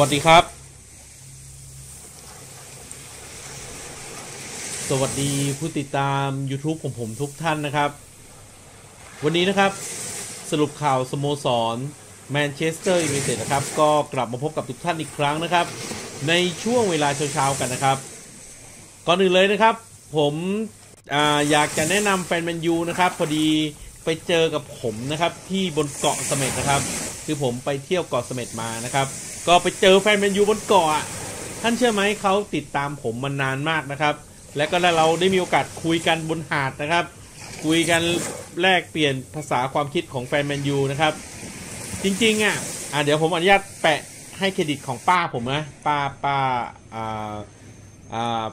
วัสดีครับ สวัสดีผู้ติดตาม YouTube ของผมทุกท่านนะครับ วันนี้นะครับสรุปข่าวสโมสรแมนเชสเตอร์ยูไนเต็ดนะครับ ก็กลับมาพบกับทุกท่านอีกครั้งนะครับ ในช่วงเวลาเช้าๆกันนะครับ ก่อนอื่นเลยนะครับ ผมออยากจะแนะนำแฟนแมนยูนะครับ พอดีไปเจอกับผมนะครับ ที่บนเกาะเสม็ดนะครับคือผมไปเที่ยวเกาะเสม็ดมานะครับก็ไปเจอแฟนแมนยูบนเกาะท่านเชื่อไหมเขาติดตามผมมานานมากนะครับ และก็้เราได้มีโอกาสคุยกันบนหาดนะครับ คุยกันแลกเปลี่ยนภาษาความคิดของแฟนแมนยูนะครับ จริงๆอ่ะอ่ะเดี๋ยวผมอนุญาตแปะให้เครดิตของป้าผมนะป้าป้าอ่าอ่า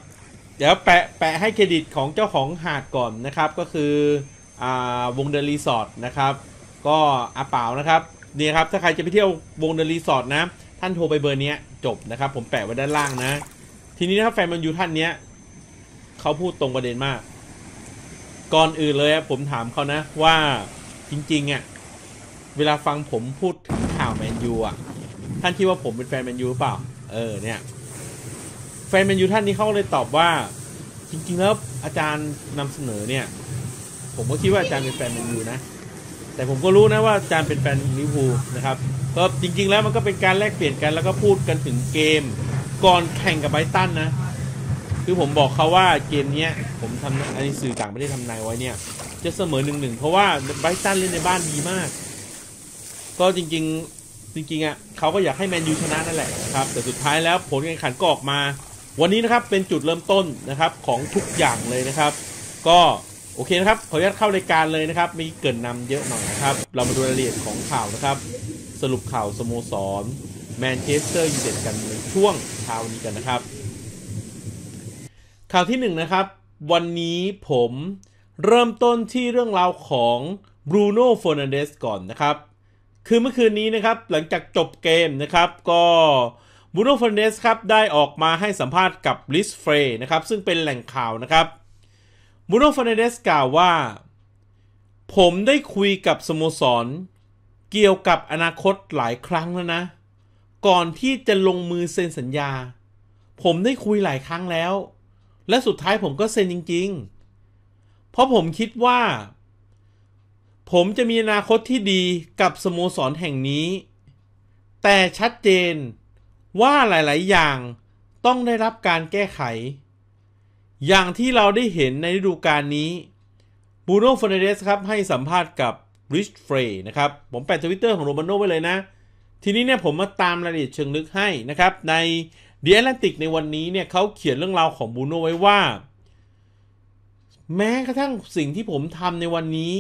เดี๋ยวแปะแปะให้เครดิตของเจ้าของหาดก่อนนะครับ ก็คืออ่าวงเดรีสอร์ทนะครับ ก็อาเปานะครับนี่ครับ ถ้าใครจะไปเที่ยววงเดรีสอร์ทนะท่านโทรไปเบอร์นี้จบนะครับผมแปะไว้ด้านล่างนะ ทีนี้นะครับแฟนมันยูท่านเนี้ยเขาพูดตรงประเด็นมาก ก่อนอื่นเลยผมถามเขานะว่าจริงๆอ่ะเวลาฟังผมพูดถึงข่าวแมนยูอ่ะท่านคิดว่าผมเป็นแฟนแมนยูหรือเปล่าเออเนี่ยแฟนแมนยูท่านนี้เขาเลยตอบว่า จริงๆแล้วอาจารย์นำเสนอเนี่ยผมก็คิดว่าอาจารย์เป็นแฟนแมนยูนะแต่ผมก็รู้นะว่าอาจารย์เป็นแฟนลิเวอร์พูลนะครับก็จริงๆแล้วมันก็เป็นการแลกเปลี่ยนกันแล้วก็พูดกันถึงเกม ก่อนแข่งกับไบตันนะ คือผมบอกเขาว่าเกมนี้ผมทำอันนี้สื่อต่างประเทศทำนายไว้เนี่ย จะเสมอหนึ่งหนึ่งเพราะว่าไบตันเล่นในบ้านดีมาก ก็จริงๆจริงๆ อ่ะเขาก็อยากให้แมนยูชนะนั่นแหละครับแต่สุดท้ายแล้วผลการแข่งขันก็ออกมา วันนี้นะครับเป็นจุดเริ่มต้นนะครับของทุกอย่างเลยนะครับ ก็โอเคนะครับขออนุญาตเข้ารายการเลยนะครับ มีเกินนำเยอะหน่อยนะครับ เรามาดูรายละเอียดของข่าวนะครับ สรุปข่าวสโมสรแมนเชสเตอร์ยูไนเต็ดกันในช่วงเช้านี้กันนะครับข่าวที่1นนะครับวันนี้ผมเริ่มต้นที่เรื่องราวของบรูโน่ฟอร์นันเดสก่อนนะครับ คือเมื่อคืนนี้นะครับหลังจากจบเกมนะครับ ก็บรูโน่ฟอร์นันเดสครับได้ออกมาให้สัมภาษณ์กับลิสเฟรนะครับซึ่งเป็นแหล่งข่าวนะครับบูโนฟอนเดสกล่าวว่า ผมได้คุยกับ สโมสร เกี่ยวกับอนาคตหลายครั้งแล้วนะ ก่อนที่จะลงมือ เซ็นสัญญา ผมได้คุยหลายครั้งแล้ว และสุดท้ายผมก็ เซ็นจริง ๆ เพราะผมคิดว่า ผมจะมีอนาคตที่ดีกับ สโมสรแห่งนี้ แต่ชัดเจนว่าหลายๆ อย่างต้องได้รับการแก้ไขอย่างที่เราได้เห็นในฤดูกาลนี้บูโน่ฟอนเดสครับให้สัมภาษณ์กับริชเฟรนะครับ ผมแปะทวิตเตอร์ของโรมาโน่ไว้เลยนะ ทีนี้เนี่ยผมมาตามรายละเอียดเชิงลึกให้นะครับ ในเดียร์แลนติกในวันนี้เนี่ยเขาเขียนเรื่องราวของบูโน่ไว้ว่า แม้กระทั่งสิ่งที่ผมทำในวันนี้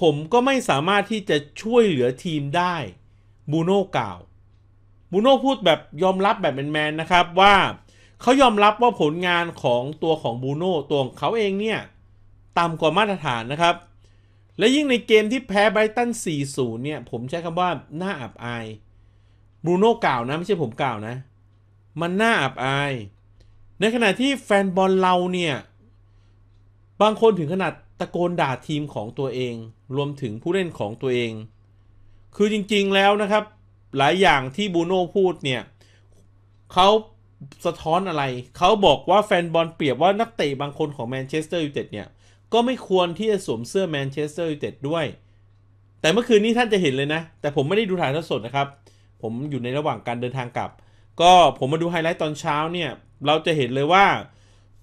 ผมก็ไม่สามารถที่จะช่วยเหลือทีมได้บูโน่กล่าวบูโน่พูดแบบยอมรับแบบแมนๆนะครับว่าเขายอมรับว่าผลงานของตัวของบูโน่ตัวของเขาเองเนี่ย ต่ำกว่ามาตรฐานนะครับ และยิ่งในเกมที่แพ้ไบตัน4-0เนี่ย ผมใช้คำว่า น่าอับอายบูโน่กล่าวนะ ไม่ใช่ผมกล่าวนะ มันน่าอับอาย ในขณะที่แฟนบอลเราเนี่ย บางคนถึงขนาดตะโกนด่าทีมของตัวเองรวมถึงผู้เล่นของตัวเอง คือจริงๆแล้วนะครับหลายอย่างที่บูโน่พูดเนี่ยเขาสะท้อนอะไรเขาบอกว่าแฟนบอลเปรียบว่านักเตะบางคนของแมนเชสเตอร์ยูไนเต็ดเนี่ย ก็ไม่ควรที่จะสวมเสื้อแมนเชสเตอร์ยูไนเต็ดด้วย แต่เมื่อคืนนี้ท่านจะเห็นเลยนะ แต่ผมไม่ได้ดูถ่ายทอดสดนะครับ ผมอยู่ในระหว่างการเดินทางกลับ ก็ผมมาดูไฮไลท์ตอนเช้าเนี่ย เราจะเห็นเลยว่า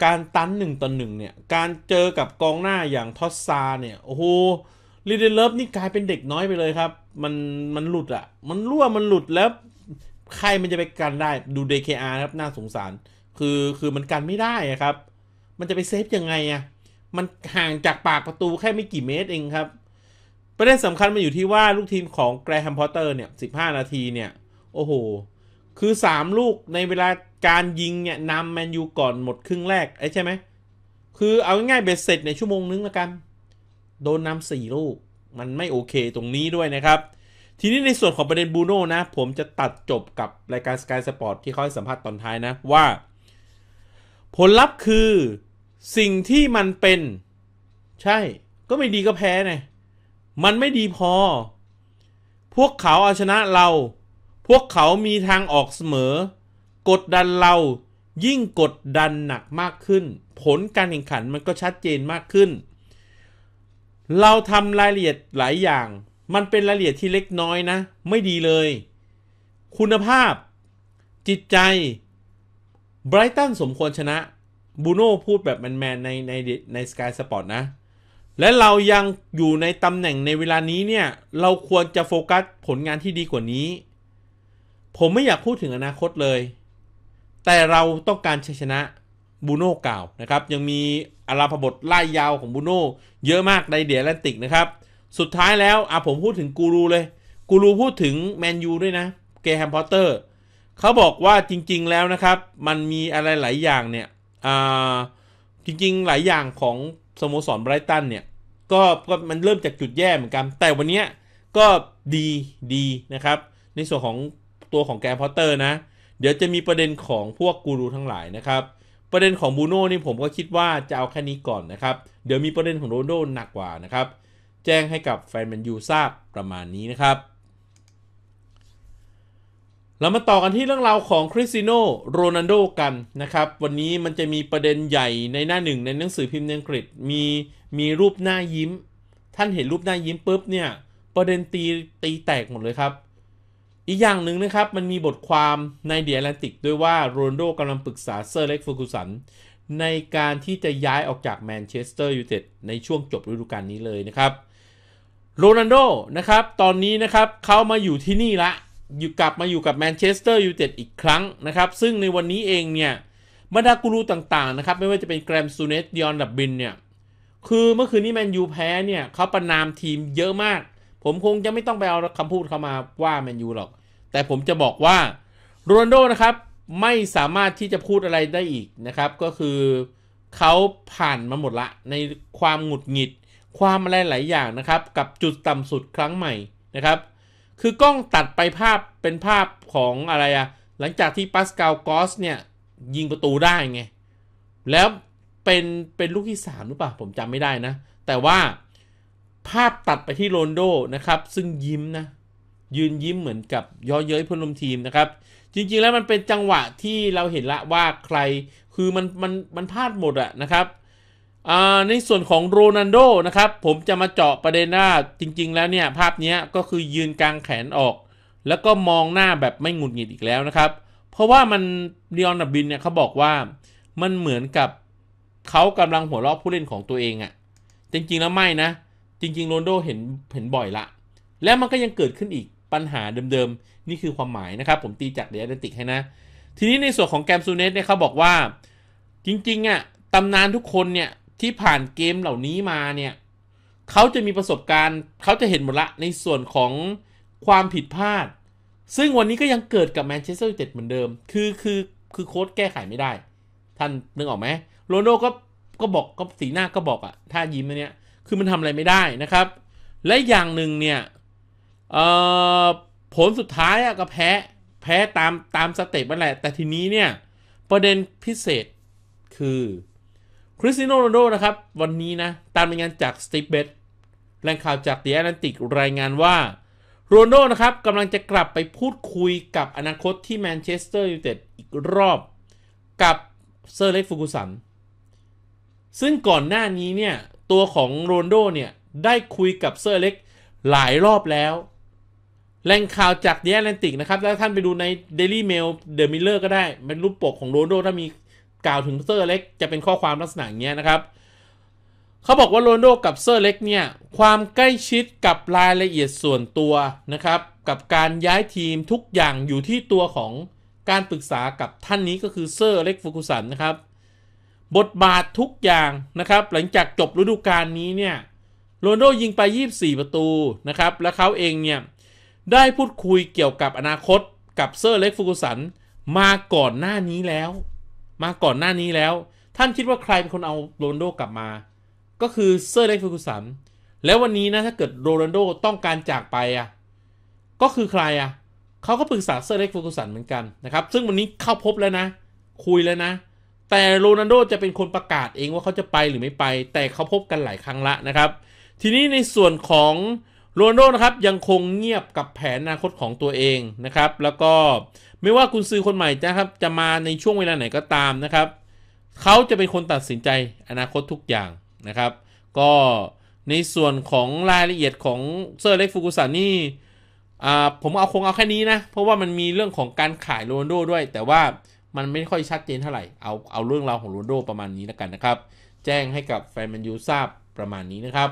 การตันหนึ่งต่อหนึ่งเนี่ย การเจอกับกองหน้าอย่างทอสซาเนี่ย โอ้โหลีเด์เลิฟนี่กลายเป็นเด็กน้อยไปเลยครับ มันมันหลุดอะมันรั่วมันหลุดแล้วใครมันจะไปกันได้ดูคอาครับ น่าสงสาร คือคือมันกันไม่ได้ครับ มันจะไปเซฟยังไงอะมันห่างจากปากประตูแค่ไม่กี่เมตรเองครับประเด็นสำคัญมันอยู่ที่ว่าลูกทีมของแกรแฮมพอตเตอร์เนี่ย 15 นาทีเนี่ยโอ้โห คือ 3 ลูกในเวลาการยิงเนี่ยนำแมนยูก่อนหมดครึ่งแรกใช่ไหมคือเอาง่ายๆเบสเสร็จในชั่วโมงนึงละกัน โดนนำสี่ลูก มันไม่โอเคตรงนี้ด้วยนะครับทีนี้ในส่วนของประเด็นบูโน่นะ ผมจะตัดจบกับรายการ Sky Sport ที่เขาให้สัมภาษณ์ตอนท้ายนะ ว่าผลลัพธ์คือสิ่งที่มันเป็นใช่ก็ไม่ดีก็แพ้ไงมันไม่ดีพอ พวกเขาเอาชนะเรา พวกเขามีทางออกเสมอ กดดันเรายิ่งกดดันหนักมากขึ้น ผลการแข่งขันมันก็ชัดเจนมากขึ้น เราทำรายละเอียดหลายอย่างมันเป็นรายละเอียดที่เล็กน้อยนะ ไม่ดีเลย คุณภาพจิตใจไบรตันสมควรชนะบูโน่พูดแบบแมนๆในในในสกายสปอร์ตนะ และเรายังอยู่ในตำแหน่งในเวลานี้เนี่ย เราควรจะโฟกัสผลงานที่ดีกว่านี้ ผมไม่อยากพูดถึงอนาคตเลย แต่เราต้องการชัยชนะบูโน่กล่าวนะครับ ยังมีอาราพบทไล่ยยาวของบูโน่เยอะมากในเดียแลนติกนะครับสุดท้ายแล้วอ่ะผมพูดถึงกูรูเลย กูรูพูดถึงแมนยูด้วยนะเกแฮมพอตเตอร์เขาบอกว่าจริงๆแล้วนะครับ มันมีอะไรหลายอย่างเนี่ยอ่าจริงๆหลายอย่างของสโมสรไบรตันเนี่ยก็ก็มันเริ่มจากจุดแย่เหมือนกัน แต่วันนี้ก็ดีดี นะครับ ในส่วนของตัวของแกพอตเตอร์นะ เดี๋ยวจะมีประเด็นของพวกกูรูทั้งหลายนะครับ ประเด็นของบูโน่นี่ผมก็คิดว่าจะเอาแค่นี้ก่อนนะครับเดี๋ยวมีประเด็นของโรนโดหนักกว่านะครับแจ้งให้กับ แฟนแมนยู ทราบประมาณนี้นะครับ เรามาต่อกันที่เรื่องราวของคริสติโนโรนัลโดกันนะครับ วันนี้มันจะมีประเด็นใหญ่ในหน้าหนึ่ง ในหนังสือพิมพ์อังกฤษ มีมีรูปหน้ายิ้ม ท่านเห็นรูปหน้ายิ้มปุ๊บเนี่ย ประเด็นตีตีแตกหมด เลยครับ อีกอย่างหนึ่งนะครับมันมีบทความในเดียร์แลนติกด้วยว่าโรนโดกำลังปรึกษาเซอร์เล็กฟูกุสันในการที่จะย้ายออกจากแมนเชสเตอร์ยูไนเต็ดในช่วงจบฤดูกาลนี้เลยนะครับโรนัลโดนะครับตอนนี้นะครับเขามาอยู่ที่นี่ละอยู่กลับมาอยู่กับแมนเชสเตอร์ยูไนเต็ดอีกครั้งนะครับซึ่งในวันนี้เองเนี่ยบรรดากูรูต่างๆนะครับไม่ว่าจะเป็นแกรมซูเนตยออนดับบินเนี่ยคือเมื่อคืนนี้แมนยูแพ้เนี่ยเขาประนามทีมเยอะมาก ผมคงจะไม่ต้องไปเอาคำพูดเขามาว่าแมนยูหรอก แต่ผมจะบอกว่าโรนัลโดนะครับไม่สามารถที่จะพูดอะไรได้อีกนะครับก็คือเขาผ่านมาหมดละในความหงุดหงิดความอะไรหลายอย่างนะครับกับจุดต่ำสุดครั้งใหม่นะครับ คือกล้องตัดไปภาพเป็นภาพของอะไรอะหลังจากที่ปัสกาลกอสเนี่ยยิงประตูได้ไง แล้วเป็นเป็นลูกที่ 3 หรือเปล่าผมจำไม่ได้นะ แต่ว่าภาพตัดไปที่โรนโดนะครับซึ่งยิ้มนะ ยืนยิ้มเหมือนกับย่อเย้ยเพื่อนร่วมทีมนะครับ จริงๆ แล้วมันเป็นจังหวะที่เราเห็นละว่าใครคือมันมันมันพลาดหมดอะนะครับในส่วนของโรนันโดนะครับผมจะมาเจาะประเด็นว่าจริงๆแล้วเนี่ยภาพนี้ก็คือยืนกลางแขนออกแล้วก็มองหน้าแบบไม่หงุดหงิดอีกแล้วนะครับเพราะว่ามันเดียนับบินเนี่ยเขาบอกว่ามันเหมือนกับเขากำลังหัวเราะผู้เล่นของตัวเองอะ่ะจริงๆแล้วไม่นะจริงๆโรนโดเห็นเห็นบ่อยละแล้วมันก็ยังเกิดขึ้นอีกปัญหาเดิมๆ นี่คือความหมายนะครับผมตีจากเดียแนติกให้นะทีนี้ในส่วนของแกมซูเนสเนี่ยเขาบอกว่าจริงๆอะ่ะตำนานทุกคนเนี่ยที่ผ่านเกมเหล่านี้มาเนี่ยเขาจะมีประสบการณ์ เขาจะเห็นหมดละในส่วนของความผิดพลาด ซึ่งวันนี้ก็ยังเกิดกับแมนเชสเตอร์ยูไนเต็ดเหมือนเดิม คือคือคือโค้ดแก้ไขไม่ได้ ท่านนึกออกไหมโรนัลก็ก็บอกก็สีหน้าก็บอกอะท่ายิ้มเนี่ย คือมันทำอะไรไม่ได้นะครับ และอย่างหนึ่งเนี่ยผลสุดท้ายอะก็แพ้ แพ้ตามตามสเต็ปนั่นแหละแต่ทีนี้เนี่ยประเด็นพิเศษคือคริสติโนโรนโดนะครับวันนี้นะตามรายงานจากสตีฟเบตแหล่งข่าวจากเดอะแอตแลนติกรายงานว่าโรนโดนะครับกำลังจะกลับไปพูดคุยกับอนาคตที่แมนเชสเตอร์ยูไนเต็ดอีกรอบกับเซอร์เล็กฟูกุสันซึ่งก่อนหน้านี้เนี่ยตัวของโรนโดเนี่ยได้คุยกับเซอร์เล็กหลายรอบแล้วแหล่งข่าวจากเดอะแอตแลนติกนะครับแล้วท่านไปดูใน Daily Mail ะมิลเลอร์ก็ได้เป็นรูปปกของโรนโดถ้ามีกล่าวถึงเซอร์เล็ก จะเป็นข้อความลักษณะอย่างเงี้ยนะครับ เขาบอกว่าโรนโดกับเซอร์เล็กเนี่ยความใกล้ชิดกับรายละเอียดส่วนตัวนะครับ กับการย้ายทีมทุกอย่างอยู่ที่ตัวของการปรึกษากับท่านนี้ก็คือเซอร์เล็กฟูกุสันนะครับบทบาททุกอย่างนะครับหลังจากจบฤดูกาลนี้เนี่ยโรนโดยิงไป 24 ประตูนะครับและเขาเองเนี่ยได้พูดคุยเกี่ยวกับอนาคตกับเซอร์เล็กฟูกุสัน มาก่อนหน้านี้แล้วมาก่อนหน้านี้แล้วท่านคิดว่าใครเป็นคนเอาโรนโดกลับมา ก็คือเซอร์เล็กฟูกุสันแล้ววันนี้นะถ้าเกิด โรนัโดต้องการจากไปอ่ะก็คือใครอ่ะเขาก็ปรึกษาเซอร์เล็กฟูกุสันเหมือนกันนะครับ ซึ่งวันนี้เข้าพบแล้วนะ คุยแล้วนะ แต่โรนัลโดจะเป็นคนประกาศเองว่าเขาจะไปหรือไม่ไป แต่เขาพบกันหลายครั้งละนะครับ ทีนี้ในส่วนของโรนัลโดนะครับยังคงเงียบกับแผนอนาคตของตัวเองนะครับ แล้วก็ไม่ว่ากุณซือคนใหม่นะครับจะมาในช่วงเวลาไหนก็ตามนะครับ เขาจะเป็นคนตัดสินใจอนาคตทุกอย่างนะครับ ก็ในส่วนของรายละเอียดของเซอร์เล็กฟูกุสันนี่ผมเอาคงเอาแค่นี้นะ เพราะว่ามันมีเรื่องของการขายโรนโดด้วย แต่ว่ามันไม่ค่อยชัดเจนเท่าไหร่เอาเอาเรื่องราวของโรนโดประมาณนี้แล้วกันนะครับ แจ้งให้กับแฟนแมนยูทราบประมาณนี้นะครับ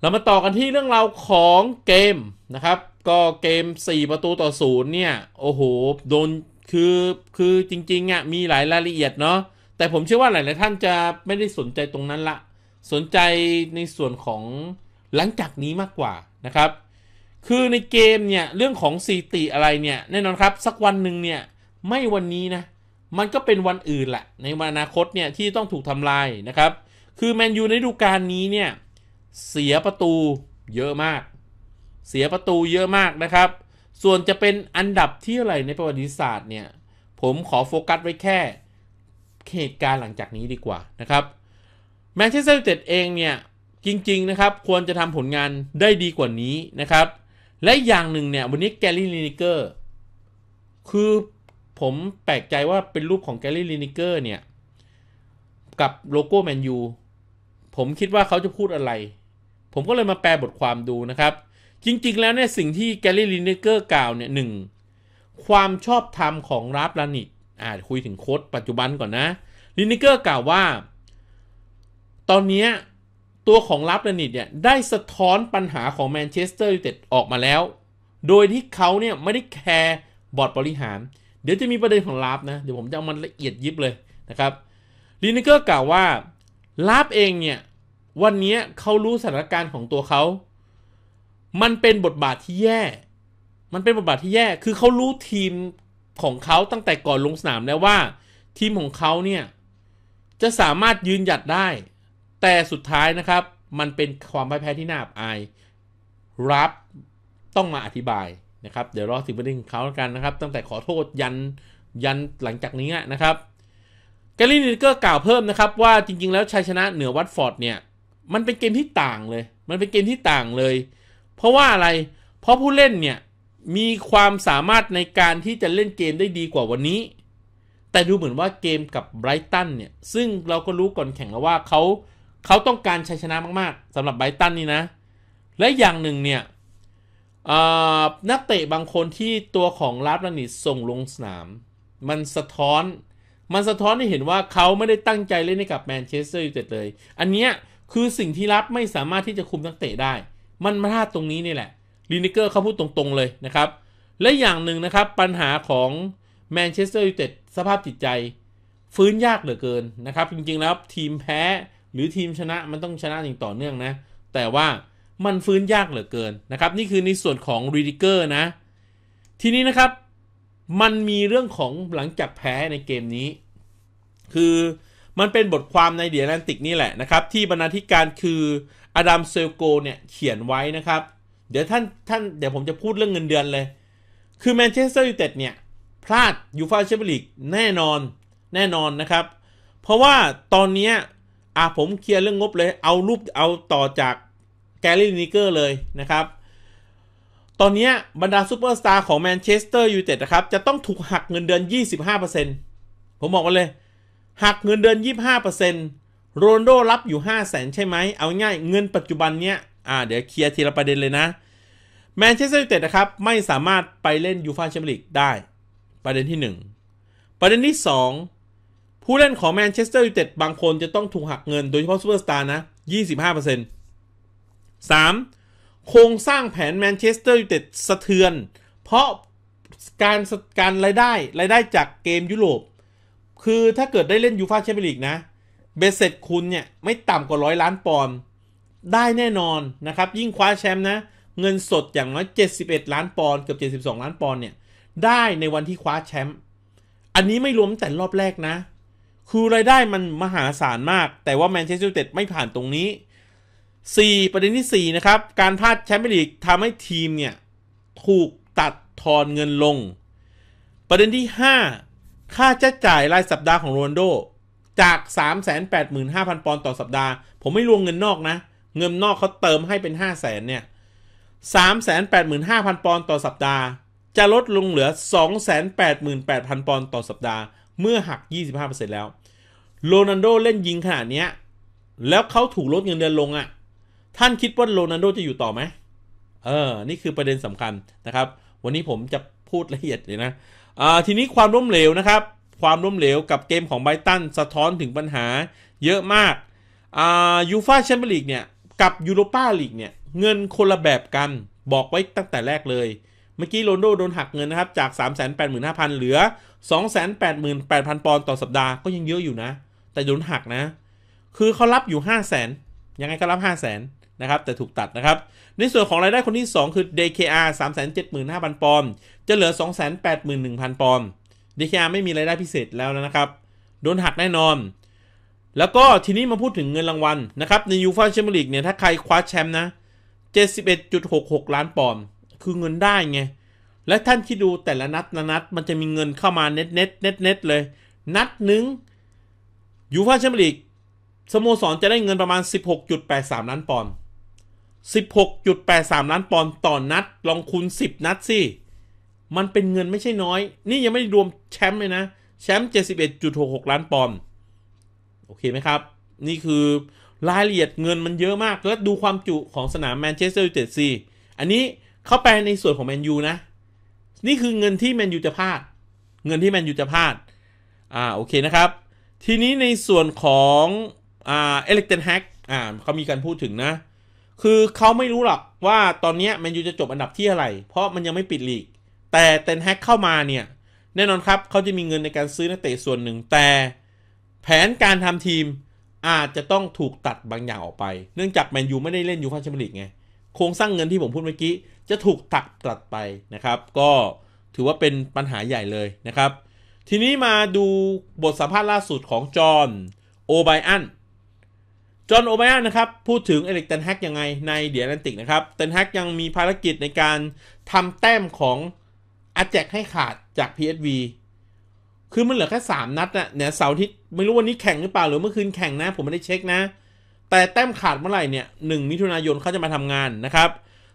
เรามาต่อกันที่เรื่องราวของเกมนะครับก็เกม 4 ประตูต่อศูนย์เนี่ย โอ้โห โดนคือคือจริง ๆอะ่ะ มีหลายรายละเอียดเนาะแต่ผมเชื่อว่าหลายหลายท่านจะไม่ได้สนใจตรงนั้นละสนใจในส่วนของหลังจากนี้มากกว่านะครับ คือในเกมเนี่ย เรื่องของสีิติอะไรเนี่ย แน่นอนครับ สักวันหนึ่งเนี่ย ไม่วันนี้นะ มันก็เป็นวันอื่นแหละ ในวันอนาคตเนี่ยที่ต้องถูกทำลายนะครับ คือแมนยูในฤดูกาลนี้เนี่ยเสียประตูเยอะมากเสียประตูเยอะมากนะครับ ส่วนจะเป็นอันดับที่อะไรในประวัติศาสตร์เนี่ย ผมขอโฟกัสไว้แค่เหตุการณ์หลังจากนี้ดีกว่านะครับ แมนเชสเตอร์ยูเต็ดเองเนี่ย จริงๆนะครับควรจะทำผลงานได้ดีกว่านี้นะครับ และอย่างหนึ่งเนี่ยวันนี้แกลลี่ลินิเกอร์คือผมแปลกใจว่าเป็นรูปของแกลลี่ลินิเกอร์เนี่ย กับโลโก้แมนยูผมคิดว่าเขาจะพูดอะไร ผมก็เลยมาแปลบทความดูนะครับจริงๆ แล้วเนี่ยสิ่งที่แกลลี่ลินเนเกอร์กล่าวเนี่ยหนึ่งความชอบธรรมของราฟลานิกอ่าคุยถึงโค้ดปัจจุบันก่อนนะลินเนเกอร์กล่าวว่า ตอนนี้ตัวของราบลานิดเนี่ยได้สะท้อนปัญหาของแมนเชสเตอร์ยูไนเต็ดออกมาแล้ว โดยที่เขาเนี่ยไม่ได้แคร์บอร์ดบริหาร เดี๋ยวจะมีประเด็นของลาฟนะเดี๋ยวผมจะเอามันละเอียดยิบเลยนะครับลินเกอร์กล่าวว่าลาฟเองเนี่ยวันนี้เขารู้สถานการณ์ของตัวเขามันเป็นบทบาทที่แย่ มันเป็นบทบาทที่แย่ คือเขารู้ทีมของเขาตั้งแต่ก่อนลงสนามแล้วว่าทีมของเขาเนี่ยจะสามารถยืนหยัดได้ แต่สุดท้ายนะครับ มันเป็นความพ่ายแพ้ที่น่าอับอาย รับต้องมาอธิบายนะครับ เดี๋ยวรอิ่งประเด็นของเขากันนะครับ ตั้งแต่ขอโทษยันยันหลังจากนี้นะครับแกลลี่นิเกอร์กล่าวเพิ่มนะครับว่าจริง ๆ แล้วชัยชนะเหนือวัตฟอร์ดเนี่ยมันเป็นเกมที่ต่างเลย มันเป็นเกมที่ต่างเลยเพราะว่าอะไร เพราะผู้เล่นเนี่ย มีความสามารถในการที่จะเล่นเกมได้ดีกว่าวันนี้ แต่ดูเหมือนว่าเกมกับไบรตันเนี่ย ซึ่งเราก็รู้ก่อนแข่งแล้วว่าเขาเขาต้องการชัยชนะมากๆสำหรับไบรตันนี่นะ และอย่างหนึ่งเนี่ยนักเตะบางคนที่ตัวของลาฟลานิสส่งลงสนาม มันสะท้อน มันสะท้อนให้เห็นว่าเขาไม่ได้ตั้งใจเล่นให้กับแมนเชสเตอร์ยูไนเต็ดเลย อันนี้คือสิ่งที่รับไม่สามารถที่จะคุมนักเตะได้มันมาพลาดตรงนี้นี่แหละลินิเกอร์เขาพูดตรงๆเลยนะครับ และอย่างหนึ่งนะครับปัญหาของแมนเชสเตอร์ยูไนเต็ดสภาพจิตใจ ฟื้นยากเหลือเกินนะครับ จริงๆแล้วทีมแพ้หรือทีมชนะมันต้องชนะอย่างต่อเนื่องนะ แต่ว่ามันฟื้นยากเหลือเกินนะครับ นี่คือในส่วนของรีดิเกอร์นะ ทีนี้นะครับมันมีเรื่องของหลังจากแพ้ในเกมนี้ คือมันเป็นบทความในเดียร์แลนติกนี่แหละนะครับ ที่บรรณาธิการคืออดัมเซลโกเนี่ยเขียนไว้นะครับเดี๋ยวท่านท่านเดี๋ยวผมจะพูดเรื่องเงินเดือนเลย คือแมนเชสเตอร์ยูไนเต็ดเนี่ยพลาดยูฟาแชมเปี้ยนลีกแน่นอนแน่นอนนะครับเพราะว่าตอนนี้อ่ะผมเคลียร์เรื่องงบเลยเอารูปเอาต่อจากแกลลี่นิเกอร์เลยนะครับ ตอนนี้บรรดาซูเปอร์สตาร์ของแมนเชสเตอร์ยูไนเต็ดนะครับจะต้องถูกหักเงินเดือน 25%ผมบอกว่าเลยหักเงินเดือน 25%โรนโดรับอยู่ 5 0 0แสนใช่ไหม เอาง่ายเงินปัจจุบันเนี้ย อ่า เดี๋ยวเคลียร์ทีละประเด็นเลยนะ แมนเชสเตอร์ยูไนเต็ดนะครับ ไม่สามารถไปเล่นยูฟ่าแชมเปี้ยนลีกได้ ประเด็นที่ 1 ประเด็นที่ 2 ผู้เล่นของแมนเชสเตอร์ยูไนเต็ดบางคนจะต้องถูกหักเงินโดยเฉพาะซูเปอร์สตาร์นะ 25% 3. โครงสร้างแผนแมนเชสเตอร์ยูไนเต็ดสะเทือน เพราะการการรายได้ รายได้จากเกมยุโรป คือถ้าเกิดได้เล่นยูฟ่าแชมเปี้ยนลีกนะเบสเซ็ตคุณเนี่ย ไม่ต่ำกว่าร้อยล้านปอนด์ได้แน่นอนนะครับ ยิ่งคว้าแชมป์นะ เงินสดอย่างน้อย 71 ล้านปอนด์เกือบ72 ล้านปอนด์เนี่ย ได้ในวันที่คว้าแชมป์อันนี้ไม่รวมแต่รอบแรกนะ คือรายได้มันมหาศาลมากแต่ว่าแมนเชสเตอร์ยูไนเต็ดไม่ผ่านตรงนี้ 4 ประเด็นที่ 4 นะครับ การพลาดแชมเปี้ยนลีกทำให้ทีมเนี่ยถูกตัดทอนเงินลงประเด็นที่ 5 ค่าใช้จ่ายรายสัปดาห์ของโรนโดจาก 385,000 ปอนด์ต่อสัปดาห์ ผมไม่รวมเงินนอกนะ เงินนอกเขาเติมให้เป็น 5 0 0 0 0 0 เนี่ย 385,000 ปอนด์ต่อสัปดาห์ จะลดลงเหลือ 288,000 ปอนด์ต่อสัปดาห์ เมื่อหัก 25%แล้ว โรนันโดเล่นยิงขนาดนี้ แล้วเขาถูกลดเงินเดือนลงอะ่ะ ท่านคิดว่าโรนันโดจะอยู่ต่อไหมเออ นี่คือประเด็นสำคัญนะครับ วันนี้ผมจะพูดละเอียดเลยนะอ่าทีนี้ความล้มเหลวนะครับความล้มเหลว กับเกมของไบตัน สะท้อนถึงปัญหาเยอะมากยูฟาแชมเปี้ยนลีกเนี่ย กับยูโรปาลีกเนี่ย เงินคนละแบบกันบอกไว้ตั้งแต่แรกเลยเมื่อกี้โรนโดโดนหักเงินนะครับ จาก 385,000 เหลือ 288,000ปอนด์ต่อสัปดาห์ก็ยังเยอะอยู่นะ แต่โดนหักนะ คือเขารับอยู่ 500,000ยังไงก็รับ500,000นะครับแต่ถูกตัดนะครับในส่วนของรายได้คนที่ 2 คือ DKR 375,000 ปอนด์จะเหลือ 281,000 ปอนด์ด d k าไม่มีรายได้พิเศษแล้วนะครับ โดนหักแน่นอน แล้วก็ทีนี้มาพูดถึงเงินรางวัลนะครับ ในยูฟ่าแชมเปี้ยนลีกเนี่ย ถ้าใครคว้าแชมป์นะ 71.66 ล้านปอนด์คือเงินได้ไง และท่านคิดดูแต่ละนัดนะนัด มันจะมีเงินเข้ามาเน็ตเน็ตเน็ตเน็ตเลย นัดหนึ่งยูฟ่าแชมเปี้ยนลีกสโมสรจะได้เงินประมาณ 16.83ล้านปอนด์16.83 ล้านปอนด์ต่อนนัด ลองคูณ10 นัดสิมันเป็นเงินไม่ใช่น้อย นี่ยังไม่รวมแชมป์เลยนะ แชมป์เจ็ดสล้านปอนด์ โอเคไหมครับ นี่คือรายละเอียดเงินมันเยอะมาก แล้วดูความจุของสนามแมนเชสเตอร์ยูไนเต็ดซีอันนี้เข้าไปในส่วนของแมนยูนะ นี่คือเงินที่แมนยูจะพลาด เงินที่แมนยูจะพลาดอ่าโอเคนะครับ ทีนี้ในส่วนของอ่าเอเล็กเตนแฮกอ่าเขามีการพูดถึงนะ คือเขาไม่รู้หรอกว่าตอนนี้แมนยูจะจบอันดับที่อะไรเพราะมันยังไม่ปิดลีกแต่เตนแฮกเข้ามาเนี่ย แน่นอนครับเขาจะมีเงินในการซื้อนักเตะส่วนหนึ่ง แต่แผนการทำทีมอาจจะต้องถูกตัดบางอย่างออกไปเนื่องจากแมนยูไม่ได้เล่นยูฟ่าแชมเปี้ยนลีกไง โครงสร้างเงินที่ผมพูดเมื่อกี้ จะถูกตัดตัดไปนะครับ ก็ถือว่าเป็นปัญหาใหญ่เลยนะครับ ทีนี้มาดูบทสัมภาษณ์ล่าสุดของจอห์นโอไบอันจอห์นโอไบอันนะครับพูดถึงเอลิกเตนแฮกยังไงในเดียร์แอนติกนะครับเตนแฮกยังมีภารกิจในการทำแต้มของอัจแจกให้ขาดจาก PSV คือมันเหลือแค่ 3 นัดนะเนี่ยเสาร์ทย์ไม่รู้วันนี้แข่งหรือเปล่าหรือเมื่อคืนแข่งนะ ผมไม่ได้เช็คนะ แต่แต้มขาดเมื่อไหร่เนี่ย หนึ่งมิถุนายนเขาจะมาทำงานนะครับ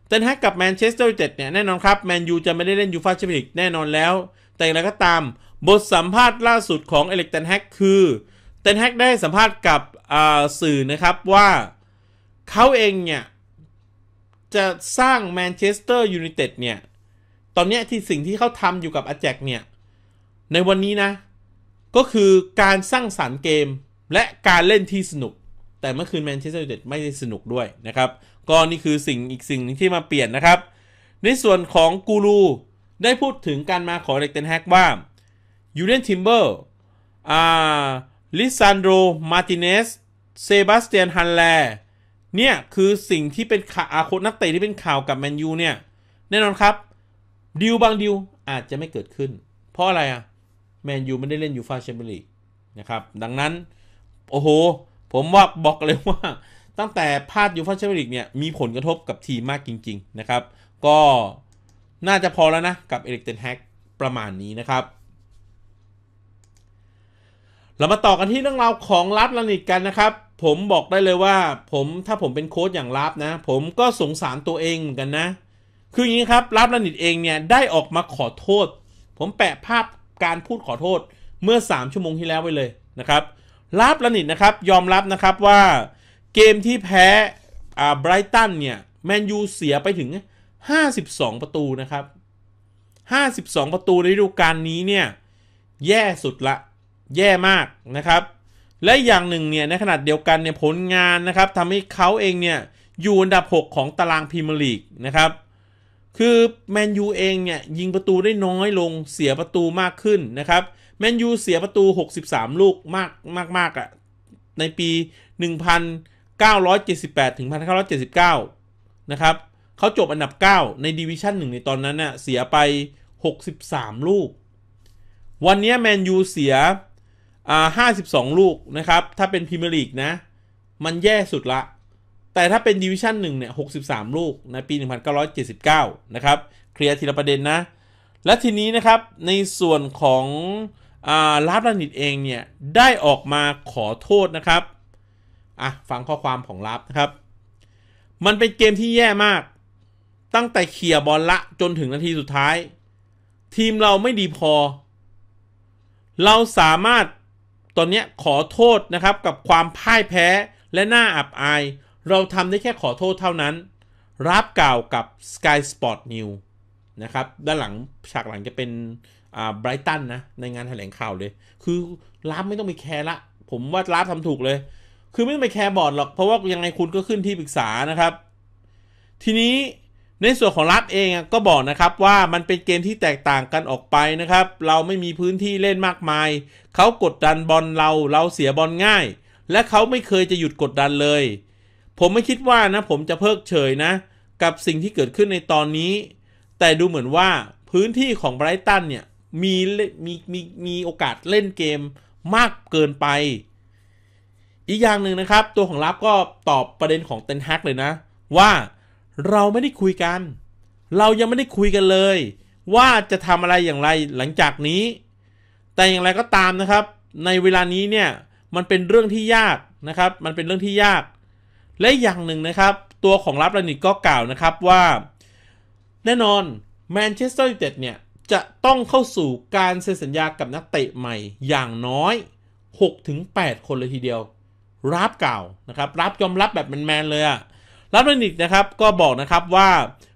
เตนฮากับแมนเชสเตอร์ยูไนเต็ดเนี่ย แน่นอนครับแมนยูจะไม่ได้เล่นยูฟาแชมเปี้ยนส์แน่นอนแล้ว แต่อะไรก็ตามบทสัมภาษณ์ล่าสุดของเอเล็กเตนแฮกคือเตนแฮกได้สัมภาษณ์กับสื่อนะครับว่าเขาเองเนี่ยจะสร้างแมนเชสเตอร์ยูไนเต็ดเนี่ยตอนนี้ที่สิ่งที่เขาทำอยู่กับอาแจกเนี่ย ในวันนี้นะ ก็คือการสร้างสารรค์เกมและการเล่นที่สนุก แต่เมื่อคืนแมนเชสเตอร์ยูไนเต็ดไม่ได้สนุกด้วยนะครับ ก็นี่คือสิ่งอีกสิ่งที่มาเปลี่ยนนะครับ ในส่วนของกูรู ได้พูดถึงการมาของเด็กเตนแฮกว่า ยูเลนทิมเบอร์อ่าลิซานโดมาร์ติเนส เซบาสเตียนฮันแลเนี่ย คือสิ่งที่เป็นข่าวนักเตะที่เป็นข่าวกับแมนยูเนี่ย แน่นอนครับดิวบางดิวอาจจะไม่เกิดขึ้น เพราะอะไรอ่ะแมนยูไม่ได้เล่นยูฟาแชมเปี้ยนลีกนะครับ ดังนั้น โอ้โห ผมว่าบอกเลยว่าตั้งแต่พลาดยูฟาแชมเปี้ยนลีกเนี่ย มีผลกระทบกับทีมมากจริงๆนะครับ ก็น่าจะพอแล้วนะกับเอริกเตนแฮกประมาณนี้นะครับ เรามาต่อกันที่เรื่องราวของลับลานิดกันนะครับ ผมบอกได้เลยว่า ผมถ้าผมเป็นโค้ชอย่างลับนะ ผมก็สงสารตัวเองเหมือนกันนะคืออย่างนี้ครับรับลนิดเองเนี่ย ได้ออกมาขอโทษ ผมแปะภาพการพูดขอโทษเมื่อ 3 ชั่วโมงที่แล้วไปเลยนะครับรับลนิดนะครับ ยอมรับนะครับว่าเกมที่แพ้ อ่า ไบรตันเนี่ย แมนยูเสียไปถึง52 ประตูนะครับ 52 ประตูในฤดูกาลนี้เนี่ยแย่สุดละ แย่มากนะครับ และอย่างหนึ่งเนี่ย ในขณะเดียวกันเนี่ยผลงานนะครับทำให้เขาเองเนี่ยอยู่อันดับ 6 ของตารางพรีเมียร์ลีกนะครับคือแมนยูเองเนี่ยยิงประตูได้น้อยลงเสียประตูมากขึ้นนะครับแมนยูเสียประตู 63 ลูกมากมากมากอะ่ะในปี 1978ถึง1979นะครับเขาจบอันดับ 9 ในดิวิชั่น1ในตอนนั้นน่ะเสียไป 63 ลูก วันนี้แมนยูเสียอ่า52 ลูกนะครับถ้าเป็นพรีเมียร์ลีกนะมันแย่สุดละแต่ถ้าเป็นดิวิชั่นหนึ่งเนี่ยหกสิบามลูกในปี 1979 นะครับ เคลียร์ทีละประเด็นนะ และทีนี้นะครับ ในส่วนของลาฟลานิดเองเนี่ย ได้ออกมาขอโทษนะครับ อ่ะ ฟังข้อความของลาฟนะครับ มันเป็นเกมที่แย่มาก ตั้งแต่เขี่ยบอลละจนถึงนาทีสุดท้าย ทีมเราไม่ดีพอ เราสามารถตอนนี้ขอโทษนะครับ กับความพ่ายแพ้และหน้าอับอายเราทำได้แค่ขอโทษเท่านั้น รับกล่าวกับ Sky Sport News นะครับ ด้านหลังฉากหลังจะเป็นอ่าไบรตันนะ ในงานแถลงข่าวเลย คือรับไม่ต้องไปแคร์ละ ผมว่ารับทำถูกเลย คือไม่ต้องไปแคร์บอร์ดหรอก เพราะว่ายังไงคุณก็ขึ้นที่ปรึกษานะครับ ทีนี้ในส่วนของรับเองก็บอกนะครับว่ามันเป็นเกมที่แตกต่างกันออกไปนะครับ เราไม่มีพื้นที่เล่นมากมาย เขากดดันบอลเรา เราเสียบอลง่าย และเขาไม่เคยจะหยุดกดดันเลยผมไม่คิดว่านะผมจะเพิกเฉยนะ กับสิ่งที่เกิดขึ้นในตอนนี้ แต่ดูเหมือนว่าพื้นที่ของไบรตันเนี่ยมีมีมีมีโอกาสเล่นเกมมากเกินไป อีกอย่างหนึ่งนะครับ ตัวของรับก็ตอบประเด็นของเตนฮักเลยนะ ว่าเราไม่ได้คุยกัน เรายังไม่ได้คุยกันเลย ว่าจะทำอะไรอย่างไรหลังจากนี้ แต่อย่างไรก็ตามนะครับ ในเวลานี้เนี่ยมันเป็นเรื่องที่ยากนะครับมันเป็นเรื่องที่ยากและอย่างหนึ่งนะครับ ตัวของรับรานิกก็กล่าวนะครับว่า แน่นอนแมนเชสเตอร์ยูไนเต็ดเนี่ย จะต้องเข้าสู่การเซ็นสัญญากับนักเตะใหม่อย่างน้อย 6-8 คนเลยทีเดียว รับกล่าวนะครับ รับยอมรับแบบแมนๆเลยอะรับรานิกนะครับก็บอกนะครับว่า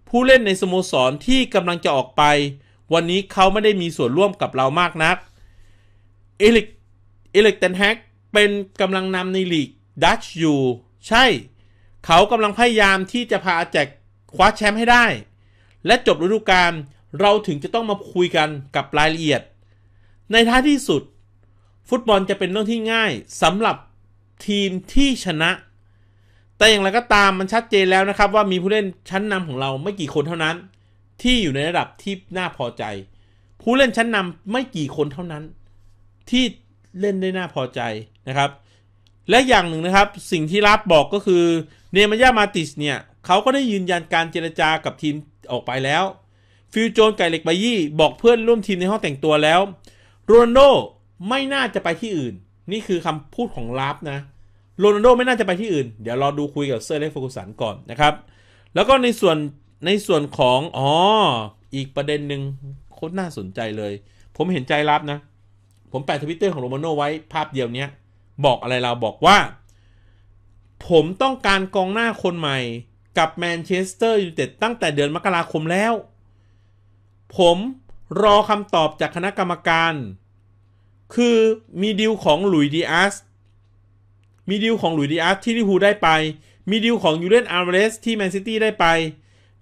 ผู้เล่นในสโมสรที่กำลังจะออกไป วันนี้เขาไม่ได้มีส่วนร่วมกับเรามากนักเอลิกเอลิกเทนแฮกเป็นกำลังนำในลีกดัชอยู่ใช่เขากำลังพยายามที่จะพาอาแจกคว้าแชมป์ให้ได้ และจบฤดูกาลเราถึงจะต้องมาคุยกันกับรายละเอียด ในท้ายที่สุดฟุตบอลจะเป็นเรื่องที่ง่ายสำหรับทีมที่ชนะ แต่อย่างไรก็ตามมันชัดเจนแล้วนะครับ ว่ามีผู้เล่นชั้นนำของเราไม่กี่คนเท่านั้น ที่อยู่ในระดับที่น่าพอใจ ผู้เล่นชั้นนำไม่กี่คนเท่านั้น ที่เล่นได้น่าพอใจนะครับ และอย่างหนึ่งนะครับสิ่งที่รับบอกก็คือเนมัยญามาติสเนี่ยเขาก็ได้ยืนยันการเจรจากับทีมออกไปแล้วฟิวโจนไก่เหล็กบายี่ บอกเพื่อนร่วมทีมในห้องแต่งตัวแล้วโรนัลโดไม่น่าจะไปที่อื่น นี่คือคำพูดของลาฟนะโรนัลโดไม่น่าจะไปที่อื่นเดี๋ยวรอดูคุยกับเซอร์เล็กฟกุสันก่อนนะครับ แล้วก็ในส่วนในส่วนของอ๋ออีกประเด็นหนึ่งโคตรน่าสนใจเลย ผมเห็นใจลาบนะผมแปะทวิตเตอร์ของโรมาโนไว้ภาพเดียวเนี้ยบอกอะไรเราบอกว่าผมต้องการกองหน้าคนใหม่กับแมนเชสเตอร์ยูไนเต็ดตั้งแต่เดือนมกราคมแล้ว ผมรอคำตอบจากคณะกรรมการ คือมีดิวของหลุยดีอาสมีดิวของหลุยดีอาสที่ลิพูได้ไปมีดิวของยูเลนอาร์เรสที่แมนซิตี้ได้ไป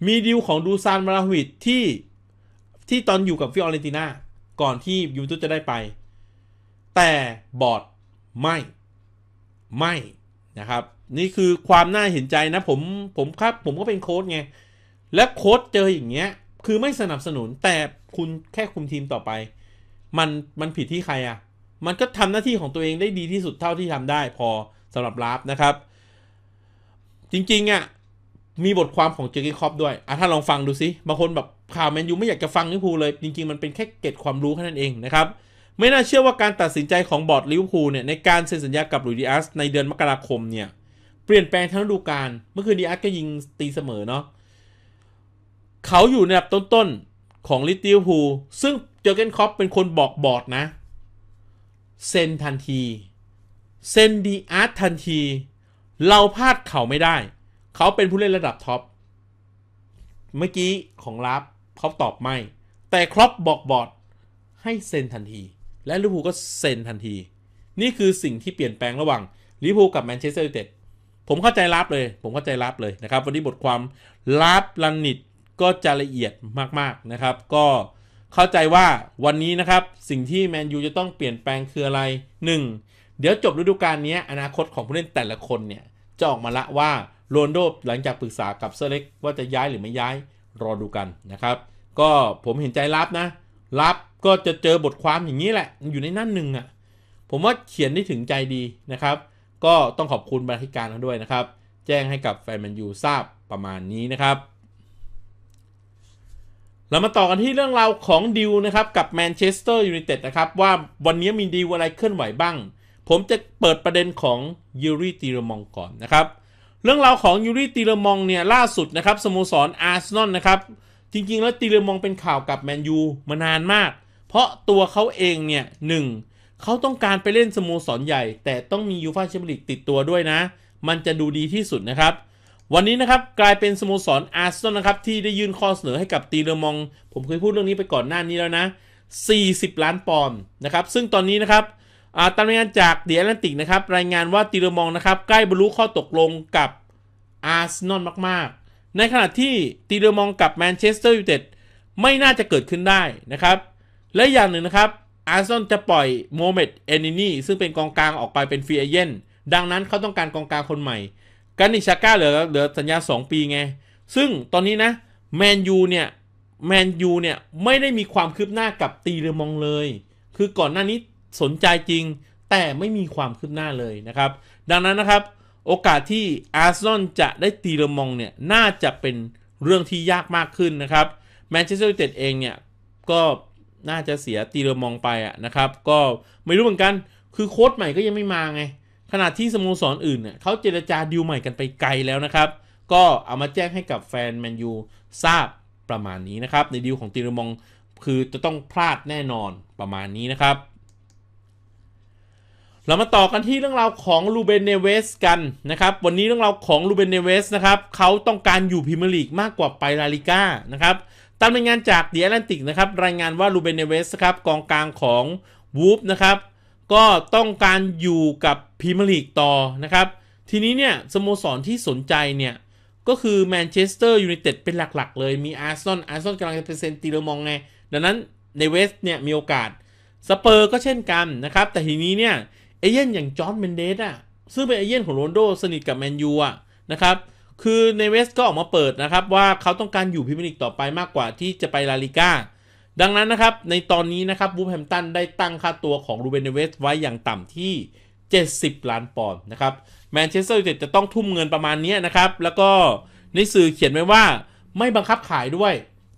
มีดิวของดูซานมาราฮิตที่ ที่ตอนอยู่กับฟิออเรนติน่า ก่อนที่ยูุสจะได้ไป แต่บอร์ดไม่ ไม่นะครับนี่คือความน่าเห็นใจนะผมผมครับผมก็เป็นโค้ดไง และโค้ดเจออย่างเงี้ยคือไม่สนับสนุนแต่คุณแค่คุมทีมต่อไป มันมันผิดที่ใครอะ่ะ มันก็ทำหน้าที่ของตัวเองได้ดีที่สุดเท่าที่ทำได้พอสำหรับลาฟนะครับ จริงๆอะ่ะมีบทความของเจอร์กี้คอปด้วย อ่ะถ้าลองฟังดูสิบางคนแบบข่าวแมนยูไม่อยากจะฟังลิเวอร์พูลเลย จริงๆมันเป็นแค่เก็ตความรู้แค่นั้นเองนะครับไม่น่าเชื่อว่าการตัดสินใจของบอร์ดลิเวอร์พูลเนี่ยในการเซ็นสัญญากับลุยดิอัสในเดือนมกราคมเนี่ยเปลี่ยนแปลงทั้งฤดูกาลเมื่อคืนดีอาร์ตก็ยิงตีเสมอเนาะ เขาอยู่ในอัดับต้นๆของลิติลฮูซึ่งเจอเกนคอปเป็นคนบอกบอดนะเซนทันทีเซนดีอาร์ตทันทีเราพลาดเขาไม่ได้ เขาเป็นผู้เล่นระดับท็อป เมื่อกี้ของลับเขาตอบไม่ แต่ครอปบอกบอดให้เซนทันที และลิเวอร์พูลก็เซนทันทีนี่คือสิ่งที่เปลี่ยนแปลงระหว่างลิเวอร์พูลกับแมนเชสเตอร์ยูไนเต็ดผมเข้าใจรับเลย ผมเข้าใจรับเลยนะครับวันนี้บทความรับลันนิดก็จะละเอียดมากๆนะครับ ก็เข้าใจว่าวันนี้นะครับสิ่งที่แมนยูจะต้องเปลี่ยนแปลงคืออะไร 1. เดี๋ยวจบฤดูกาลนี้อนาคตของผู้เล่นแต่ละคนเนี่ย จะออกมาละว่าโรนโดหลังจากปรึกษากับเซเล็กว่าจะย้ายหรือไม่ย้ายรอดูกันนะครับ ก็ผมเห็นใจรับนะรับก็จะเจอบทความอย่างนี้แหละ อยู่ในนั่นหนึ่งอะ่ะผมว่าเขียนได้ถึงใจดีนะครับก็ต้องขอบคุณบรรทธิการเขาด้วยนะครับ แจ้งให้กับแฟนแมนยูทราบประมาณนี้นะครับเรามาต่อกันที่เรื่องราวของดิวนะครับ กับแมนเชสเตอร์ยูไนเต็ดนะครับว่าวันนี้มีดิวอะไรเคลื่อนไหวบ้าง ผมจะเปิดประเด็นของยูริตีรมองก่อนนะครับ เรื่องราวของยูริตีรมองเนี่ย ล่าสุดนะครับสโมสรอาร์เซนอลนะครับ จริงๆ แล้วตีรมองเป็นข่าวกับแมนยูมานานมาก เพราะตัวเขาเองเนี่ยหนึ่งเขาต้องการไปเล่นสโมสรใหญ่ แต่ต้องมียูฟาแชมเปี้ยนลีกติดตัวด้วยนะ มันจะดูดีที่สุดนะครับ วันนี้นะครับกลายเป็นสโมสรอาร์เซนอลนะครับที่ได้ยื่นข้อเสนอให้กับตีเลมองผมเคยพูดเรื่องนี้ไปก่อนหน้านี้แล้วนะ 40 ล้านปอนด์นะครับ ซึ่งตอนนี้นะครับตามรายงานจากเดะแอตแลนติกนะครับรายงานว่าตีเลมองนะครับใกล้บรรลุข้อตกลงกับอาร์เซนอลมากๆ ในขณะที่ตีเลมองกับแมนเชสเตอร์ยูไนเต็ดไม่น่าจะเกิดขึ้นได้นะครับ และอย่างหนึ่งนะครับอาร์เซนอลจะปล่อยโมเมดเอนินีซึ่งเป็นกองกลางออกไปเป็นฟรีเอเยนดังนั้นเขาต้องการกองกลางคนใหม่กันนิชาก้าเหลือเหลือสัญญา 2 ปีไงซึ่งตอนนี้นะแมนยูเนี่ยแมนยูเนี่ยไม่ได้มีความคืบหน้ากับตีเรมองเลย คือก่อนหน้านี้สนใจจริง แต่ไม่มีความคืบหน้าเลยนะครับ ดังนั้นนะครับ โอกาสที่อาร์เซนอลจะได้ตีเรมองเนี่ยน่าจะเป็นเรื่องที่ยากมากขึ้นนะครับแมนเชสเตอร์ยูไนเต็ดเองเนี่ยก็น่าจะเสียตีเรมองไปอ่ะนะครับ ก็ไม่รู้เหมือนกัน คือโค้ดใหม่ก็ยังไม่มาไงขณะที่สโมสรออื่นเนี่ยเขาเจรจาดีลใหม่กันไปไกลแล้วนะครับ ก็เอามาแจ้งให้กับแฟนแมนยู ทราบประมาณนี้นะครับ ในดีลของตีเรมอง คือจะต้องพลาดแน่นอนประมาณนี้นะครับ เรามาต่อกันที่เรื่องราวของลูเบนเนเวสกันนะครับ วันนี้เรื่องราวของลูเบนเนเวสนะครับเขาต้องการอยู่พรีเมียร์ลีกมากกว่าไปลาลิก้านะครับตามรายงานจากเดียแลนติกนะครับ รายงานว่าลูเบเนเวสครับกองกลางของวูฟนะครับก็ต้องการอยู่กับพรีเมียร์ลีกต่อนะครับ ทีนี้เนี่ยสโมสรที่สนใจเนี่ย ก็คือแมนเชสเตอร์ยูไนเต็ดเป็นหลักๆ เลยมีอาร์เซนอลอาร์เซนอลกำลังจะเป็นเซนตีเลมองไง ดังนั้นในเวสเนี่ย มีโอกาส สเปอร์ก็เช่นกันนะครับ แต่ทีนี้เนี่ยเอเย่นอย่างจอห์นเมนเดสอะซึ่งเป็นเอเย่นของโรนโด สนิทกับแมนยูอะนะครับคือเนเวสก็ออกมาเปิดนะครับว่าเขาต้องการอยู่พิมพ์ลีกต่อไปมากกว่าที่จะไป ลาลิก้าดังนั้นนะครับในตอนนี้นะครับบูแฮมตันได้ตั้งค่าตัวของรูเบนเนเวสไว้อย่างต่ำที่ 70 ล้านปอนด์นะครับแมนเชสเตอร์ยูไนเต็ดจะต้องทุ่มเงินประมาณนี้นะครับแล้วก็ในสื่อเขียนไว้ว่าไม่บังคับขายด้วย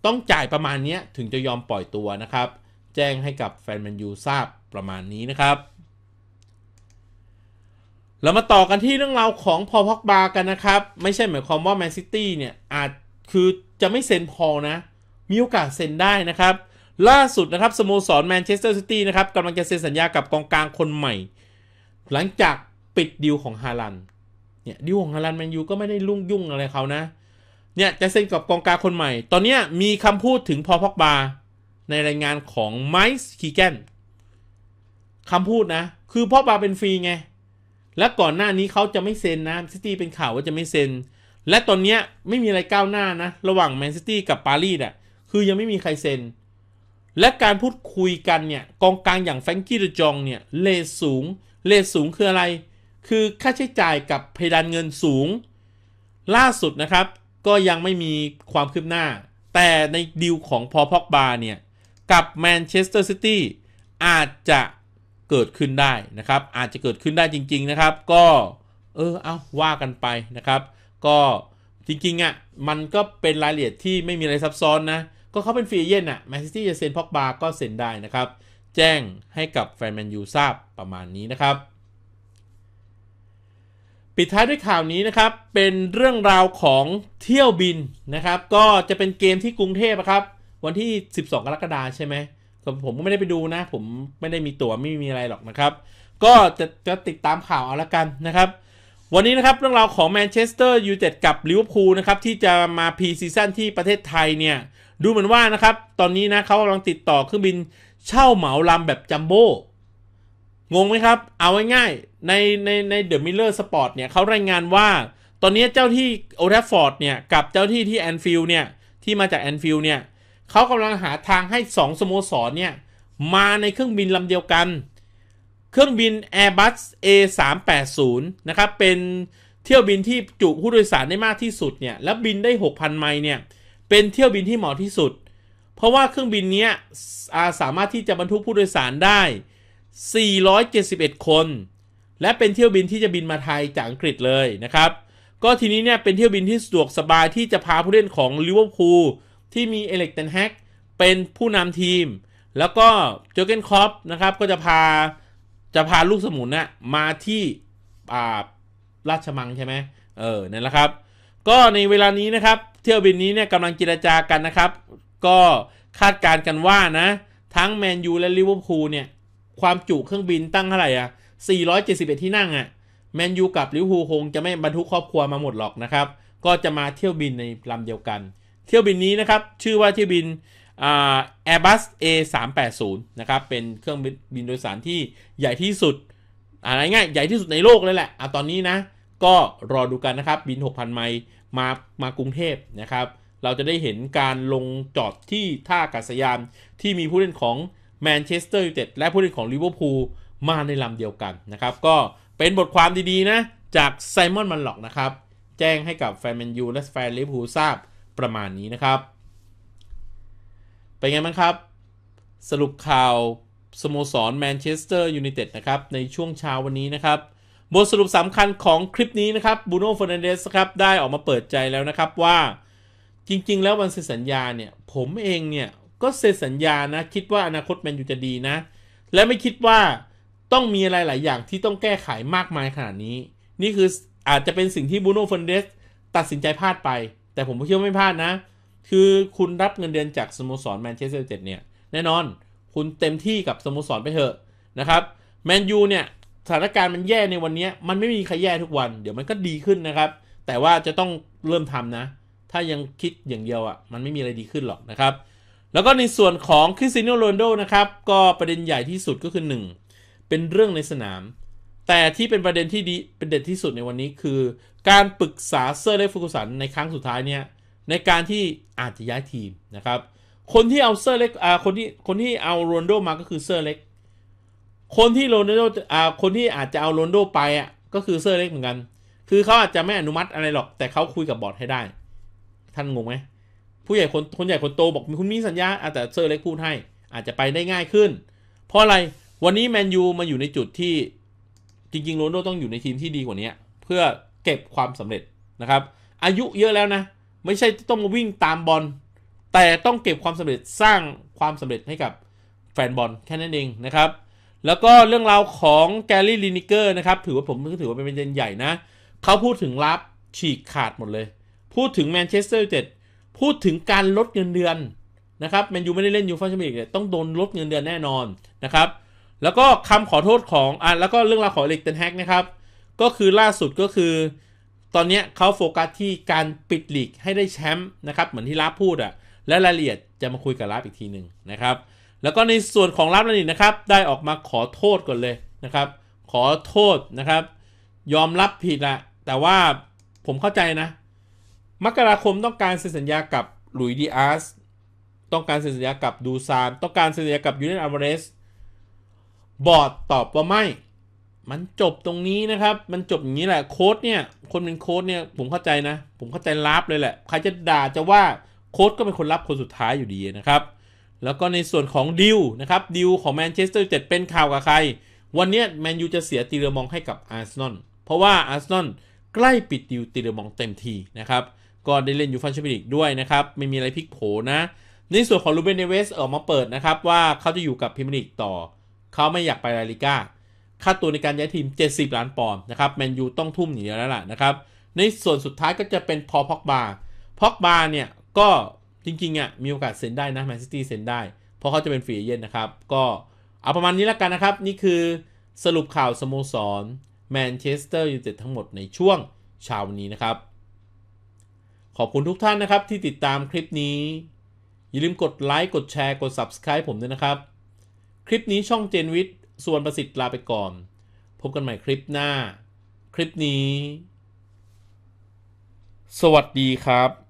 ต้องจ่ายประมาณนี้ถึงจะยอมปล่อยตัวนะครับ แจ้งให้กับแฟนแมนยูทราบประมาณนี้นะครับรามาต่อกันที่เรื่องราวของพอพ็อกบา กันนะครับ ไม่ใช่หมายความว่าแมนซิตี้เนี่ย อาจคือจะไม่เซ็นพอนะ มีโอกาสเซ็นได้นะครับ ล่าสุดนะครับสโมสรแมนเชสเตอร์ซิตี้นะครับกำลังจะเซ็นสัญญากับกองกลางคนใหม่ หลังจากปิดดิวของฮาลัน เนี่ยดิวของฮาลันแมนยูก็ไม่ได้ลุ่งยุ่งอะไรเขานะ เนี่ยจะเซ็นกับกองกลางคนใหม่ ตอนนี้มีคำพูดถึงพอพ็อกบา ในรายงานของไมส์คีแกนคำพูดนะคือพ็อกบาเป็นฟรีไงและก่อนหน้านี้เขาจะไม่เซ็นนะซิตี้เป็นข่าวว่าจะไม่เซ็น และตอนนี้ไม่มีอะไรก้าวหน้านะ ระหว่างแมนซิตี้กับปารีสอ่ะ คือยังไม่มีใครเซ็น และการพูดคุยกันเนี่ยกองกลางอย่างแฟรงกี้เดจองเนี่ยเลสสูงเลสสูงคืออะไร คือค่าใช้จ่ายกับเพดานเงินสูง ล่าสุดนะครับก็ยังไม่มีความคืบหน้า แต่ในดีลของพอพอกบาเนี่ยกับแมนเชสเตอร์ซิตี้อาจจะเกิดขึ้นได้นะครับอาจจะเกิดขึ้นได้จริง ๆนะครับ ก็เออเอาว่ากันไปนะครับ ก็จริงๆอะ่ะมันก็เป็นรายละเอียดที่ไม่มีอะไรซับซ้อนนะก็เขาเป็นฟรีเย่นอะ่ะแมนซิตี้จะเซ็นพ็อกบาก็เซ็นได้นะครับแจ้งให้กับแฟนแมนยูทราบประมาณนี้นะครับปิดท้ายด้วยข่าวนี้นะครับเป็นเรื่องราวของเที่ยวบินนะครับ ก็จะเป็นเกมที่กรุงเทพครับวันที่ 12 กรกฎาคมใช่ไหมผมก็ไม่ได้ไปดูนะ ผมไม่ได้มีตั๋วไม่มีอะไรหรอกนะครับ ก็จะจะติดตามข่าวเอาละกันนะครับ วันนี้นะครับเรื่องราวของแมนเชสเตอร์ยูไนเต็ดกับลิเวอร์พูลนะครับ ที่จะมาพรีซีซั่นที่ประเทศไทยเนี่ย ดูเหมือนว่านะครับ ตอนนี้นะเขากำลังติดต่อเครื่องบินเช่าเหมาลำแบบจัมโบ้งงไหมครับ เอาง่ายๆในในในเดอะมิลเลอร์สปอร์ตเนี่ยเขารายงานว่า ตอนนี้เจ้าที่โอทฟฟอร์ดเนี่ยกับเจ้าที่ที่แอนฟิลด์เนี่ยที่มาจากแอนฟิลด์เนี่ยเขากำลังหาทางให้ 2 สโมสรเนี่ยมาในเครื่องบินลำเดียวกัน เครื่องบิน Airbus A380 นะครับเป็นเที่ยวบินที่จุผู้โดยสารได้มากที่สุดเนี่ยแล้วบินได้ 6,000ไมล์เนี่ยเป็นเที่ยวบินที่เหมาะที่สุด เพราะว่าเครื่องบินนี้สามารถที่จะบรรทุกผู้โดยสารได้ 471 คน และเป็นเที่ยวบินที่จะบินมาไทยจากอังกฤษเลยนะครับก็ทีนี้เนี่ยเป็นเที่ยวบินที่สะดวกสบายที่จะพาผู้เล่นของลิเวอร์พูลที่มีเอเล็กเตนแฮกเป็นผู้นำทีม แล้วก็เจอเกนคอปนะครับก็จะพาจะพาลูกสมุนนะ่ะมาที่ป่าราชมังใช่ไหมเออเนี่นแหละครับ ก็ในเวลานี้นะครับเที่ยวบินนี้เนี่ยกำลังเจรจากันนะครับ ก็คาดการกันว่านะ ทั้งแมนยูและลิเวอร์พูลเนี่ยความจุเครื่องบินตั้งเท่าไหร่อ่ะ471 ที่นั่งอ่ะแมนยูกับลิเวอร์พูลคงจะไม่บรรทุกครอบครัวมาหมดหรอกนะครับก็จะมาเที่ยวบินในลำเดียวกันเที่ยวบินนี้นะครับ ชื่อว่าเที่ยวบิน Airbus A380 นะครับเป็นเครื่องบินโดยสารที่ใหญ่ที่สุด อะไรง่ายใหญ่ที่สุดในโลกเลยแหละอะตอนนี้นะ ก็รอดูกันนะครับบิน 6,000ไมล์มามากรุงเทพนะครับ เราจะได้เห็นการลงจอดที่ท่าอากาศยานที่มีผู้เล่นของแมนเชสเตอร์ยูไนเต็ดและผู้เล่นของลิเวอร์พูลมาในลำเดียวกันนะครับ ก็เป็นบทความดี ๆ นะ จากไซมอนมันหลอกนะครับแจ้งให้กับแฟนแมนยูและแฟนลิเวอร์พูลทราบประมาณนี้นะครับ เป็นไงบ้างครับ สรุปข่าวสโมสรแมนเชสเตอร์ยูไนเต็ดนะครับในช่วงเช้าวันนี้นะครับ บทสรุปสำคัญของคลิปนี้นะครับบูโน่ฟอร์นันเดสครับได้ออกมาเปิดใจแล้วนะครับว่าจริง ๆ แล้ววันเซ็นสัญญาเนี่ยผมเองเนี่ยก็เซ็นสัญญานะคิดว่าอนาคตแมนยูจะดีนะและไม่คิดว่าต้องมีอะไรหลายอย่างที่ต้องแก้ไขมากมายขนาดนี้นี่คืออาจจะเป็นสิ่งที่บูโน่ฟอนเดสตัดสินใจพลาดไปแต่ผมเชื่อไม่พลาดนะ คือคุณรับเงินเดือนจากสโมสรแมนเชสเตอร์เจเนี่ย แน่นอนคุณเต็มที่กับสโมสรไปเถอะนะครับ แมนยูเนี่ยสถานการณ์มันแย่ในวันนี้ มันไม่มีใครแย่ทุกวัน เดี๋ยวมันก็ดีขึ้นนะครับ แต่ว่าจะต้องเริ่มทำนะ ถ้ายังคิดอย่างเดียวอะ่ะ มันไม่มีอะไรดีขึ้นหรอกนะครับ แล้วก็ในส่วนของคริสติโนโรนโดนะครับ ก็ประเด็นใหญ่ที่สุดก็คือ 1 เป็นเรื่องในสนามแต่ที่เป็นประเด็นที่ดี เป็นเด็ดที่สุดในวันนี้คือ การปรึกษาเซอร์เล็กฟูกุสันในครั้งสุดท้ายเนี่ยในการที่อาจจะย้ายทีมนะครับ คนที่เอาเซอร์เล็กอ่าคนที่คนที่เอาโรนโดมาก็คือเซอร์เล็กคนที่โรนโดอ่าคนที่อาจจะเอาโรนโดไป อ่ะ ก็คือเซอร์เล็กเหมือนกัน คือเขาอาจจะไม่อนุมัติอะไรหรอกแต่เขาคุยกับบอร์ดให้ได้ ท่านงงไหมผู้ใหญ่คนคนใหญ่คนโตบอกคุณมีสัญญาอาจจะเซอร์เล็กพูดให้อาจจะไปได้ง่ายขึ้นเพราะอะไรวันนี้แมนยูมาอยู่ในจุดที่จริงๆโรนโดต้องอยู่ในทีมที่ดีกว่านี้เพื่อเก็บความสำเร็จนะครับ อายุเยอะแล้วนะ ไม่ใช่ต้องมาวิ่งตามบอลแต่ต้องเก็บความสำเร็จสร้างความสำเร็จให้กับแฟนบอลแค่นั้นเองนะครับแล้วก็เรื่องราวของแกลลี่ลินิเกอร์นะครับถือว่าผมก็ถือว่าเป็นประเด็นใหญ่นะ เขาพูดถึงรับฉีกขาดหมดเลย พูดถึงแมนเชสเตอร์ยูไนเต็ดพูดถึงการลดเงินเดือนนะครับแมนยูไม่ได้เล่นยูฟ่าแชมเปี้ยนส์ต้องโดนลดเงินเดือนแน่นอนนะครับแล้วก็คำขอโทษของอ่ะแล้วก็เรื่องราวของเอลิกเทนแฮกนะครับ ก็คือล่าสุดก็คือ ตอนนี้เขาโฟกัสที่การปิดลีกให้ได้แชมป์นะครับ เหมือนที่ลาพูดอะ่ะและรายละเอียดจะมาคุยกับลาฟอีกทีหนึ่งนะครับ แล้วก็ในส่วนของลาฟนันเี่นะครับ ได้ออกมาขอโทษก่อนเลยนะครับ ขอโทษนะครับ ยอมรับผิดละแต่ว่าผมเข้าใจนะ มกราคมต้องการเซ็นสัญญากับหลุยดีอาร์สต้องการเซ็นสัญญากับดูซานต้องการเซ็นสัญญากับยูเนียนอาร์เรสบอร์ดตอบว่าไม่ มันจบตรงนี้นะครับ มันจบอย่างนี้แหละโค้ดเนี่ย คนเป็นโค้ดเนี่ย ผมเข้าใจนะ ผมเข้าใจรับเลยแหละ ใครจะด่าจะว่าโค้ดก็เป็นคนรับคนสุดท้ายอยู่ดีนะครับ แล้วก็ในส่วนของดิวนะครับดิวของแมนเชสเตอร์ยูไนเต็ดเป็นข่าวกับใคร วันนี้แมนยูจะเสียตีเรมองให้กับอาร์เซนอล เพราะว่าอาร์เซนอลใกล้ปิดดิวตีเรมองเต็มทีนะครับ ก็ได้เล่นอยู่ฟ่าชิเปีลกด้วยนะครับ ไม่มีอะไรพลิกโผนะ ในส่วนของลูเบนเนเวสออกมาเปิดนะครับว่าเขาจะอยู่กับพิมลิกต่อเขาไม่อยากไปลาลิก้า ค่าตัวในการย้ายทีม 70 ล้านปอนด์นะครับแมนยูต้องทุ่มหนีแล้วล่ะนะครับ ในส่วนสุดท้ายก็จะเป็นพอพ็อกบาพ็อกบาเนี่ย ก็จริงๆอ่ะมีโอกาสเซ็นได้นะแมนซิตี้เซ็นได้ เพราะเขาจะเป็นฟรีเอเนนะครับ ก็เอาประมาณนี้แล้วกันนะครับ นี่คือสรุปข่าวสโมสรแมนเชสเตอร์ยูไนเต็ดทั้งหมดในช่วงเช้าวันนี้นะครับ ขอบคุณทุกท่านนะครับที่ติดตามคลิปนี้ อย่าลืมกดไลค์กดแชร์กด Subscribe ผมด้วยนะครับคลิปนี้ช่องเจนวิทย์ส่วนประสิทธิ์ลาไปก่อน พบกันใหม่คลิปหน้า คลิปนี้ สวัสดีครับ